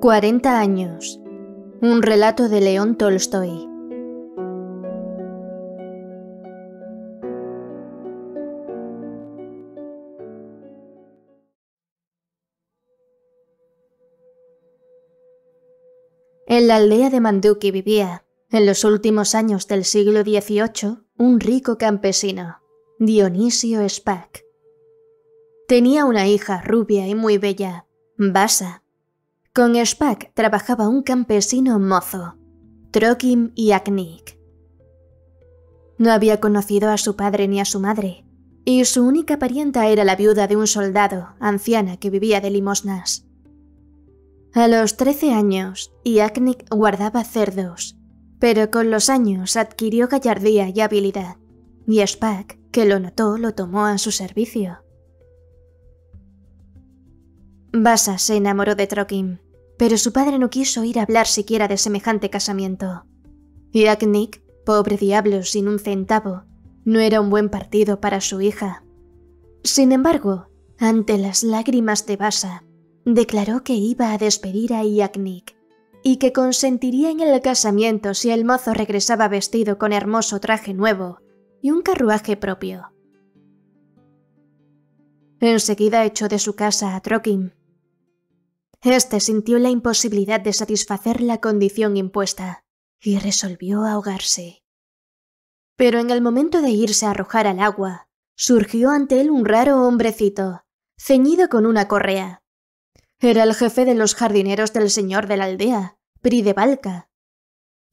40 años. Un relato de León Tolstoy. En la aldea de Manduki vivía, en los últimos años del siglo XVIII, un rico campesino, Dionisio Spack. Tenía una hija rubia y muy bella, Basa, con Spack trabajaba un campesino mozo, Trokim Iacnik. No había conocido a su padre ni a su madre, y su única parienta era la viuda de un soldado, anciana, que vivía de limosnas. A los 13 años, Iacnik guardaba cerdos, pero con los años adquirió gallardía y habilidad, y Spack, que lo notó, lo tomó a su servicio. Basa se enamoró de Trokim, pero su padre no quiso oír hablar siquiera de semejante casamiento. Y pobre diablo sin un centavo, no era un buen partido para su hija. Sin embargo, ante las lágrimas de Basa, declaró que iba a despedir a Iaknik y que consentiría en el casamiento si el mozo regresaba vestido con hermoso traje nuevo y un carruaje propio. Enseguida echó de su casa a Trokim este sintió la imposibilidad de satisfacer la condición impuesta y resolvió ahogarse. Pero en el momento de irse a arrojar al agua, surgió ante él un raro hombrecito, ceñido con una correa. Era el jefe de los jardineros del señor de la aldea, Pri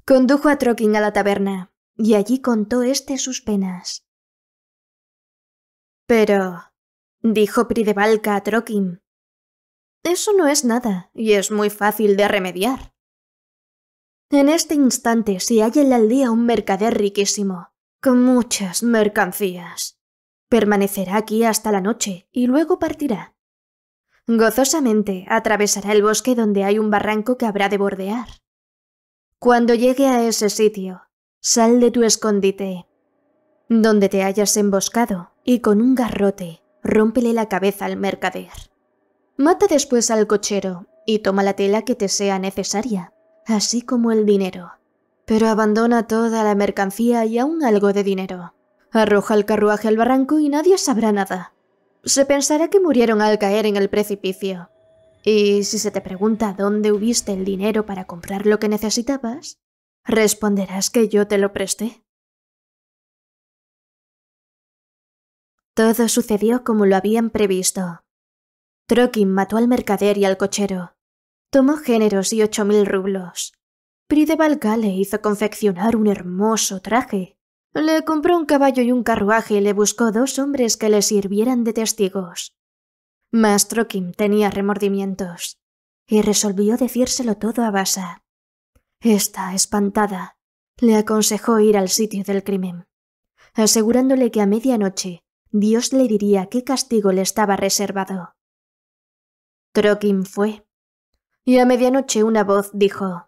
Condujo a Troquín a la taberna, y allí contó éste sus penas. Pero, dijo Pri a Troquín, eso no es nada, y es muy fácil de remediar. En este instante si hay en la aldea un mercader riquísimo, con muchas mercancías. Permanecerá aquí hasta la noche y luego partirá. Gozosamente atravesará el bosque donde hay un barranco que habrá de bordear. Cuando llegue a ese sitio, sal de tu escondite, donde te hayas emboscado, y con un garrote rómpele la cabeza al mercader. Mata después al cochero y toma la tela que te sea necesaria, así como el dinero. Pero abandona toda la mercancía y aún algo de dinero. Arroja el carruaje al barranco y nadie sabrá nada. Se pensará que murieron al caer en el precipicio. Y si se te pregunta dónde hubiste el dinero para comprar lo que necesitabas, responderás que yo te lo presté. Todo sucedió como lo habían previsto. Trokin mató al mercader y al cochero. Tomó géneros y ocho mil rublos. Pridebalca le hizo confeccionar un hermoso traje. Le compró un caballo y un carruaje y le buscó dos hombres que le sirvieran de testigos. Mas Trokim tenía remordimientos y resolvió decírselo todo a Basa. Esta, espantada, le aconsejó ir al sitio del crimen, asegurándole que a medianoche Dios le diría qué castigo le estaba reservado. Trokim fue, y a medianoche una voz dijo,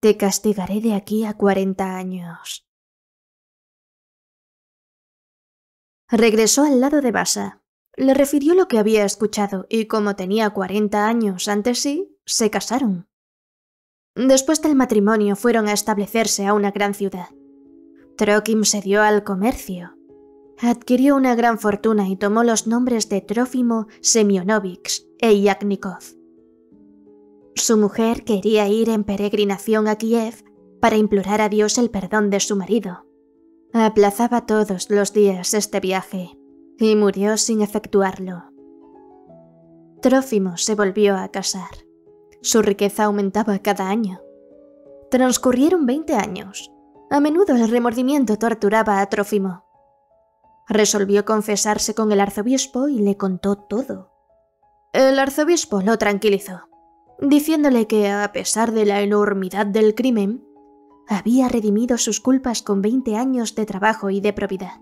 Te castigaré de aquí a cuarenta años. Regresó al lado de Basa. Le refirió lo que había escuchado y como tenía cuarenta años antes sí, se casaron. Después del matrimonio fueron a establecerse a una gran ciudad. Trokim se dio al comercio. Adquirió una gran fortuna y tomó los nombres de Trófimo Semionovix Yaknikov. E su mujer quería ir en peregrinación a Kiev para implorar a Dios el perdón de su marido. Aplazaba todos los días este viaje y murió sin efectuarlo. Trófimo se volvió a casar. Su riqueza aumentaba cada año. Transcurrieron 20 años. A menudo el remordimiento torturaba a Trófimo. Resolvió confesarse con el arzobispo y le contó todo. El arzobispo lo tranquilizó, diciéndole que a pesar de la enormidad del crimen, había redimido sus culpas con 20 años de trabajo y de propiedad.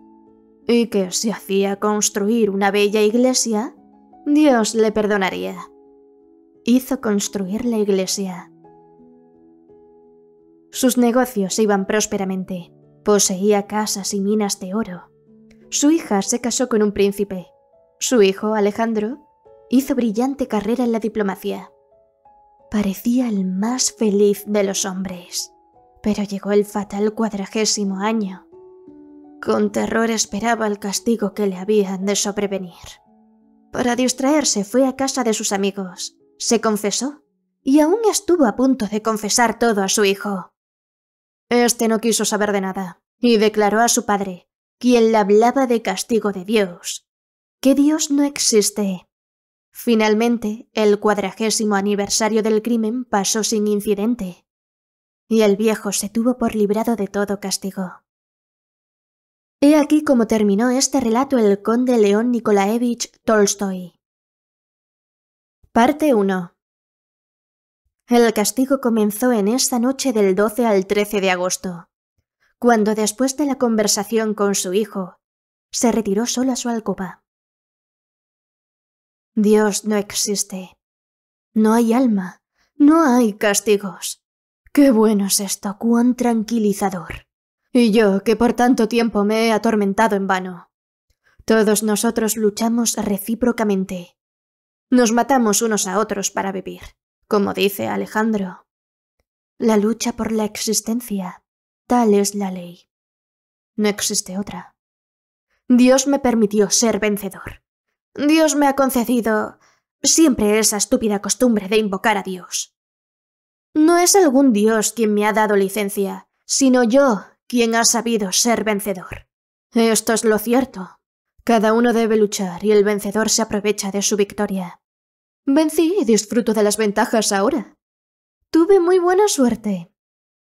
y que si hacía construir una bella iglesia, Dios le perdonaría. Hizo construir la iglesia. Sus negocios iban prósperamente. Poseía casas y minas de oro. Su hija se casó con un príncipe. Su hijo, Alejandro, hizo brillante carrera en la diplomacia. Parecía el más feliz de los hombres, pero llegó el fatal cuadragésimo año. Con terror esperaba el castigo que le habían de sobrevenir. Para distraerse fue a casa de sus amigos, se confesó y aún estuvo a punto de confesar todo a su hijo. Este no quiso saber de nada y declaró a su padre, quien le hablaba de castigo de Dios, que Dios no existe Finalmente, el cuadragésimo aniversario del crimen pasó sin incidente, y el viejo se tuvo por librado de todo castigo. He aquí cómo terminó este relato el conde León Nikolaevich Tolstoy. Parte 1. El castigo comenzó en esa noche del 12 al 13 de agosto, cuando después de la conversación con su hijo, se retiró solo a su alcoba. Dios no existe. No hay alma, no hay castigos. Qué bueno es esto, cuán tranquilizador. Y yo, que por tanto tiempo me he atormentado en vano. Todos nosotros luchamos recíprocamente. Nos matamos unos a otros para vivir, como dice Alejandro. La lucha por la existencia, tal es la ley. No existe otra. Dios me permitió ser vencedor. Dios me ha concedido siempre esa estúpida costumbre de invocar a Dios. No es algún Dios quien me ha dado licencia, sino yo quien ha sabido ser vencedor. Esto es lo cierto. Cada uno debe luchar y el vencedor se aprovecha de su victoria. Vencí y disfruto de las ventajas ahora. Tuve muy buena suerte,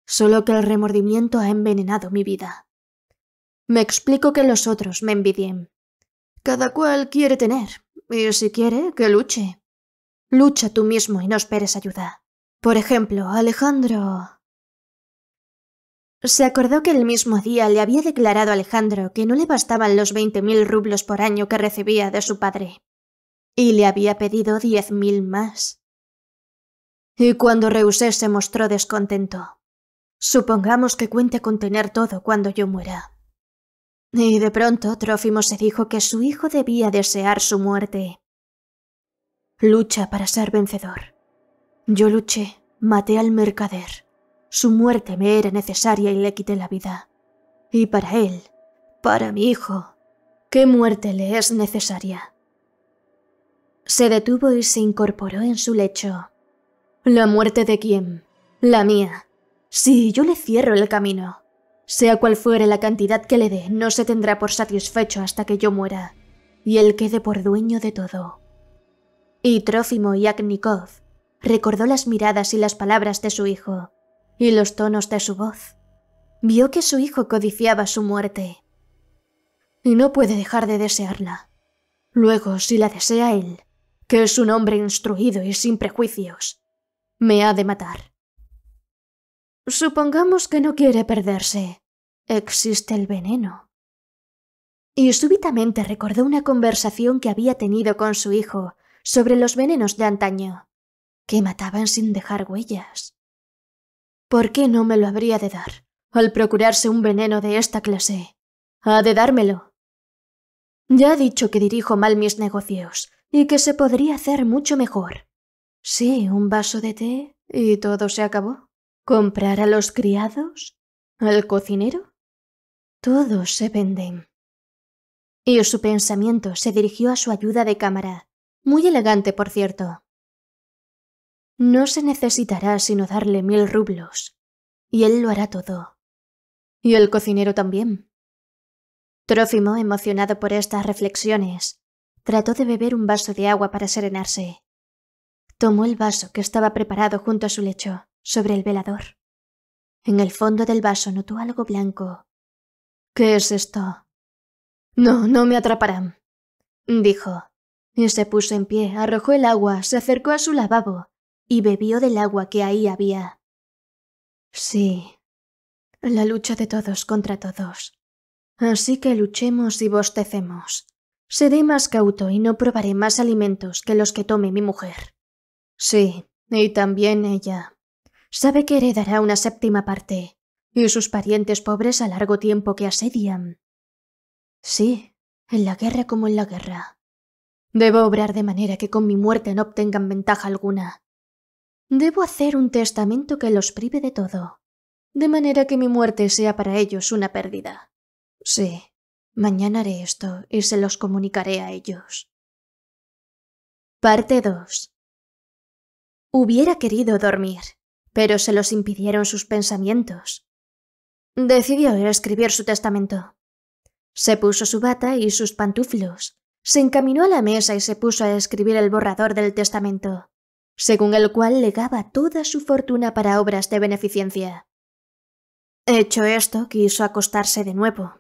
solo que el remordimiento ha envenenado mi vida. Me explico que los otros me envidien, cada cual quiere tener, y si quiere, que luche. Lucha tú mismo y no esperes ayuda. Por ejemplo, Alejandro... Se acordó que el mismo día le había declarado a Alejandro que no le bastaban los 20.000 rublos por año que recibía de su padre, y le había pedido 10.000 más. Y cuando rehusé se mostró descontento. Supongamos que cuente con tener todo cuando yo muera. Y de pronto Trófimo se dijo que su hijo debía desear su muerte. Lucha para ser vencedor. Yo luché, maté al mercader. Su muerte me era necesaria y le quité la vida. Y para él, para mi hijo, ¿qué muerte le es necesaria? Se detuvo y se incorporó en su lecho. ¿La muerte de quién? La mía. sí, yo le cierro el camino. Sea cual fuere la cantidad que le dé, no se tendrá por satisfecho hasta que yo muera, y él quede por dueño de todo. Y Trófimo Yaknikov recordó las miradas y las palabras de su hijo, y los tonos de su voz. Vio que su hijo codiciaba su muerte. Y no puede dejar de desearla. Luego, si la desea él, que es un hombre instruido y sin prejuicios, me ha de matar. Supongamos que no quiere perderse. Existe el veneno. Y súbitamente recordó una conversación que había tenido con su hijo sobre los venenos de antaño, que mataban sin dejar huellas. ¿Por qué no me lo habría de dar al procurarse un veneno de esta clase? Ha de dármelo. Ya ha dicho que dirijo mal mis negocios y que se podría hacer mucho mejor. Sí, un vaso de té y todo se acabó comprar a los criados, al cocinero. Todos se venden. Y su pensamiento se dirigió a su ayuda de cámara, muy elegante, por cierto. No se necesitará sino darle mil rublos, y él lo hará todo. Y el cocinero también. Trófimo, emocionado por estas reflexiones, trató de beber un vaso de agua para serenarse. Tomó el vaso que estaba preparado junto a su lecho sobre el velador. En el fondo del vaso notó algo blanco. ¿Qué es esto? No, no me atraparán, dijo, y se puso en pie, arrojó el agua, se acercó a su lavabo y bebió del agua que ahí había. Sí, la lucha de todos contra todos. Así que luchemos y bostecemos. Seré más cauto y no probaré más alimentos que los que tome mi mujer. Sí, y también ella sabe que heredará una séptima parte, y sus parientes pobres a largo tiempo que asedian. Sí, en la guerra como en la guerra. Debo obrar de manera que con mi muerte no obtengan ventaja alguna. Debo hacer un testamento que los prive de todo, de manera que mi muerte sea para ellos una pérdida. Sí, mañana haré esto y se los comunicaré a ellos. Parte 2. Hubiera querido dormir, pero se los impidieron sus pensamientos. Decidió escribir su testamento. Se puso su bata y sus pantuflos, se encaminó a la mesa y se puso a escribir el borrador del testamento, según el cual legaba toda su fortuna para obras de beneficencia. Hecho esto, quiso acostarse de nuevo,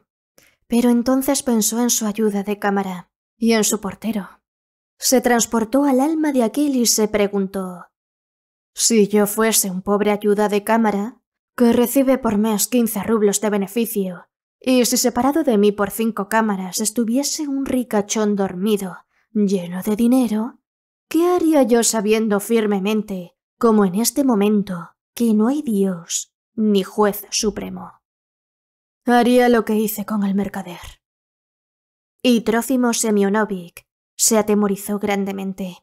pero entonces pensó en su ayuda de cámara y en su portero. Se transportó al alma de aquel y se preguntó si yo fuese un pobre ayuda de cámara, que recibe por mes quince rublos de beneficio, y si separado de mí por cinco cámaras estuviese un ricachón dormido, lleno de dinero, ¿qué haría yo sabiendo firmemente, como en este momento, que no hay Dios ni juez supremo? Haría lo que hice con el mercader. Y Trófimo Semionovic se atemorizó grandemente.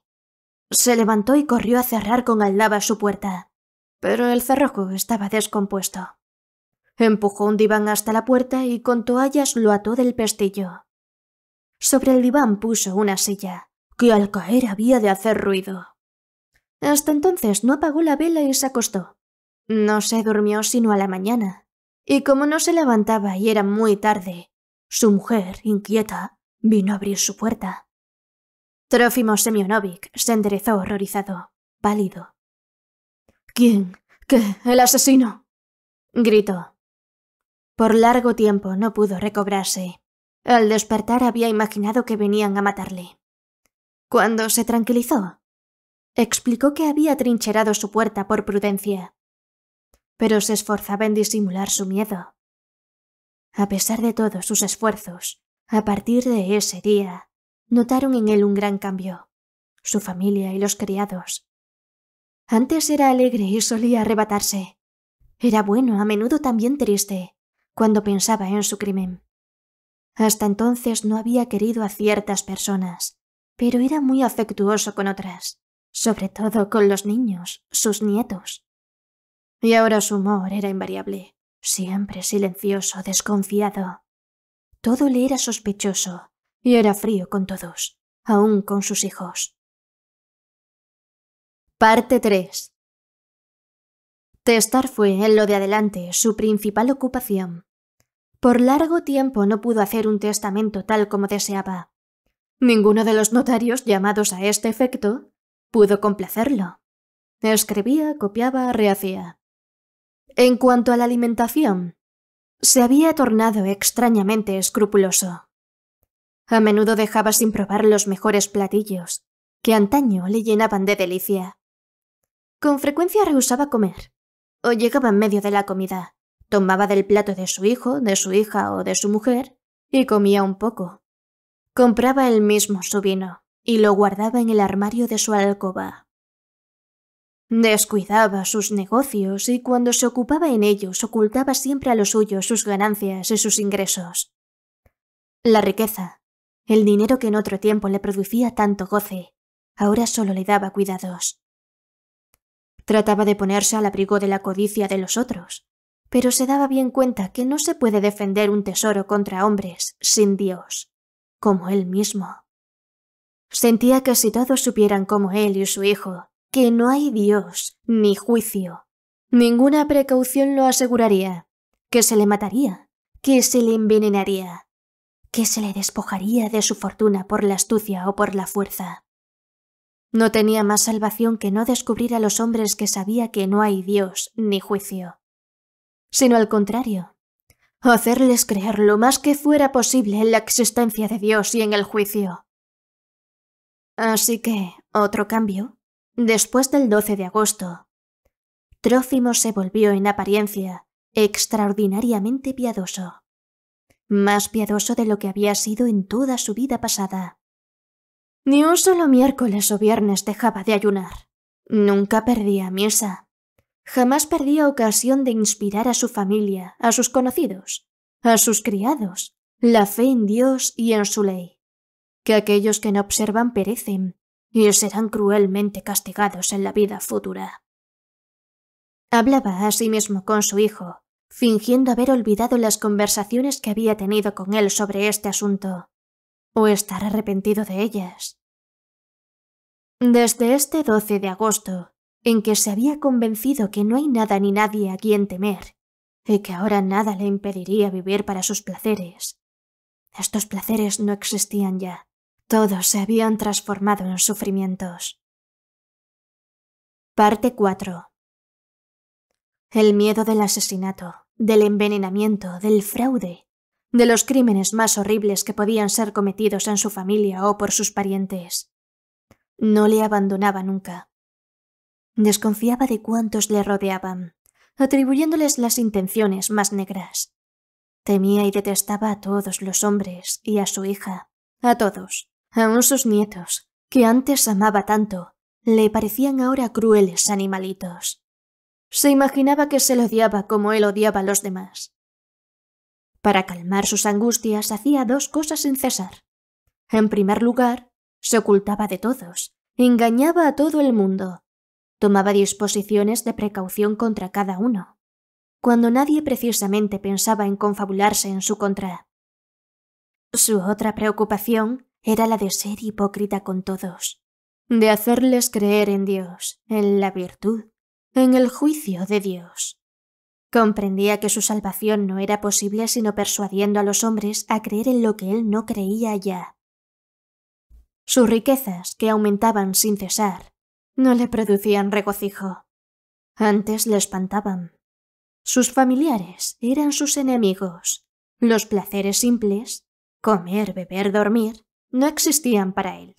Se levantó y corrió a cerrar con aldaba su puerta, pero el cerrojo estaba descompuesto. Empujó un diván hasta la puerta y con toallas lo ató del pestillo. Sobre el diván puso una silla, que al caer había de hacer ruido. Hasta entonces no apagó la vela y se acostó. No se durmió sino a la mañana, y como no se levantaba y era muy tarde, su mujer, inquieta, vino a abrir su puerta. Trófimo Semionovic se enderezó horrorizado, pálido. ¿Quién? ¿Qué? ¿El asesino? gritó. Por largo tiempo no pudo recobrarse. Al despertar había imaginado que venían a matarle. Cuando se tranquilizó, explicó que había trincherado su puerta por prudencia, pero se esforzaba en disimular su miedo. A pesar de todos sus esfuerzos, a partir de ese día, notaron en él un gran cambio, su familia y los criados. Antes era alegre y solía arrebatarse. Era bueno, a menudo también triste, cuando pensaba en su crimen. Hasta entonces no había querido a ciertas personas, pero era muy afectuoso con otras, sobre todo con los niños, sus nietos. Y ahora su humor era invariable, siempre silencioso, desconfiado. Todo le era sospechoso, y era frío con todos, aún con sus hijos. Parte 3 Testar fue, en lo de adelante, su principal ocupación. Por largo tiempo no pudo hacer un testamento tal como deseaba. Ninguno de los notarios llamados a este efecto pudo complacerlo. Escribía, copiaba, rehacía. En cuanto a la alimentación, se había tornado extrañamente escrupuloso. A menudo dejaba sin probar los mejores platillos, que antaño le llenaban de delicia. Con frecuencia rehusaba comer, o llegaba en medio de la comida, tomaba del plato de su hijo, de su hija o de su mujer, y comía un poco. Compraba él mismo su vino, y lo guardaba en el armario de su alcoba. Descuidaba sus negocios y cuando se ocupaba en ellos ocultaba siempre a los suyos sus ganancias y sus ingresos. La riqueza, el dinero que en otro tiempo le producía tanto goce, ahora solo le daba cuidados. Trataba de ponerse al abrigo de la codicia de los otros, pero se daba bien cuenta que no se puede defender un tesoro contra hombres sin Dios, como él mismo. Sentía que si todos supieran como él y su hijo, que no hay Dios ni juicio, ninguna precaución lo aseguraría, que se le mataría, que se le envenenaría, que se le despojaría de su fortuna por la astucia o por la fuerza. No tenía más salvación que no descubrir a los hombres que sabía que no hay Dios ni juicio, sino al contrario, hacerles creer lo más que fuera posible en la existencia de Dios y en el juicio. Así que, otro cambio, después del 12 de agosto, Trófimo se volvió en apariencia extraordinariamente piadoso más piadoso de lo que había sido en toda su vida pasada. Ni un solo miércoles o viernes dejaba de ayunar. Nunca perdía misa. Jamás perdía ocasión de inspirar a su familia, a sus conocidos, a sus criados, la fe en Dios y en su ley. Que aquellos que no observan perecen y serán cruelmente castigados en la vida futura. Hablaba a sí mismo con su hijo, fingiendo haber olvidado las conversaciones que había tenido con él sobre este asunto, o estar arrepentido de ellas. Desde este 12 de agosto, en que se había convencido que no hay nada ni nadie a quien temer, y que ahora nada le impediría vivir para sus placeres. Estos placeres no existían ya, todos se habían transformado en sufrimientos. Parte 4 el miedo del asesinato, del envenenamiento, del fraude, de los crímenes más horribles que podían ser cometidos en su familia o por sus parientes. No le abandonaba nunca. Desconfiaba de cuantos le rodeaban, atribuyéndoles las intenciones más negras. Temía y detestaba a todos los hombres y a su hija, a todos, aun sus nietos, que antes amaba tanto, le parecían ahora crueles animalitos. Se imaginaba que se le odiaba como él odiaba a los demás. Para calmar sus angustias hacía dos cosas sin cesar. En primer lugar, se ocultaba de todos, engañaba a todo el mundo, tomaba disposiciones de precaución contra cada uno, cuando nadie precisamente pensaba en confabularse en su contra. Su otra preocupación era la de ser hipócrita con todos, de hacerles creer en Dios, en la virtud, en el juicio de Dios. Comprendía que su salvación no era posible sino persuadiendo a los hombres a creer en lo que él no creía ya. Sus riquezas, que aumentaban sin cesar, no le producían regocijo. Antes le espantaban. Sus familiares eran sus enemigos. Los placeres simples, comer, beber, dormir, no existían para él.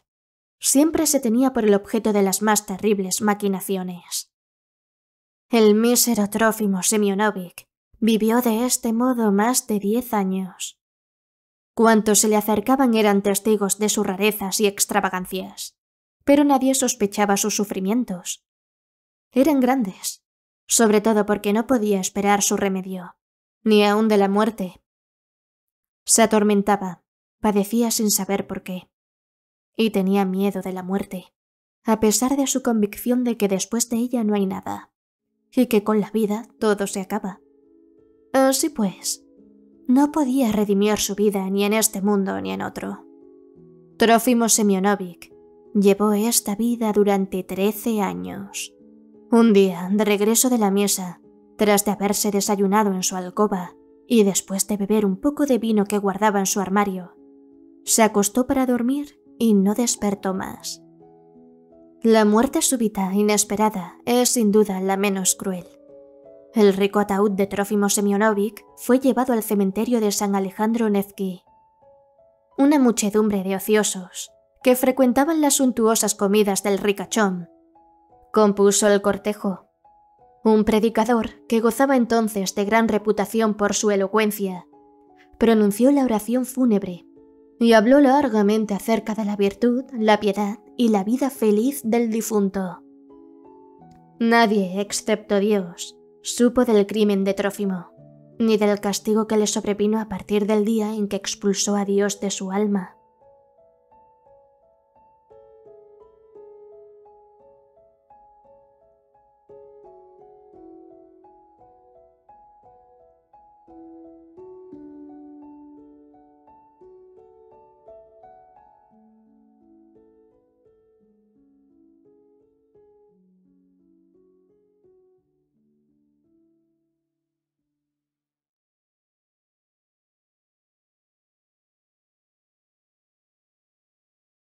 Siempre se tenía por el objeto de las más terribles maquinaciones. El mísero Trófimo Semionovic vivió de este modo más de diez años. Cuantos se le acercaban eran testigos de sus rarezas y extravagancias, pero nadie sospechaba sus sufrimientos. Eran grandes, sobre todo porque no podía esperar su remedio, ni aun de la muerte. Se atormentaba, padecía sin saber por qué, y tenía miedo de la muerte, a pesar de su convicción de que después de ella no hay nada y que con la vida todo se acaba. Así pues, no podía redimir su vida ni en este mundo ni en otro. Trofimo Semionovic llevó esta vida durante 13 años. Un día, de regreso de la mesa, tras de haberse desayunado en su alcoba y después de beber un poco de vino que guardaba en su armario, se acostó para dormir y no despertó más. La muerte súbita, inesperada, es sin duda la menos cruel. El rico ataúd de Trófimo Semionovic fue llevado al cementerio de San Alejandro Nevsky. Una muchedumbre de ociosos, que frecuentaban las suntuosas comidas del ricachón, compuso el cortejo. Un predicador, que gozaba entonces de gran reputación por su elocuencia, pronunció la oración fúnebre y habló largamente acerca de la virtud, la piedad y la vida feliz del difunto. Nadie, excepto Dios, supo del crimen de Trófimo, ni del castigo que le sobrevino a partir del día en que expulsó a Dios de su alma